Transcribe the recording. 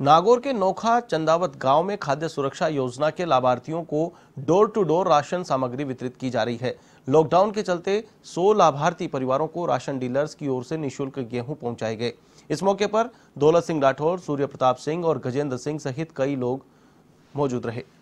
नागौर के नोखा चंदावत गांव में खाद्य सुरक्षा योजना के लाभार्थियों को डोर टू डोर राशन सामग्री वितरित की जा रही है लॉकडाउन के चलते 100 लाभार्थी परिवारों को राशन डीलर्स की ओर से निशुल्क गेहूं पहुंचाए गए इस मौके पर दौलत सिंह राठौर सूर्य प्रताप सिंह और गजेंद्र सिंह सहित कई लोग मौजूद रहे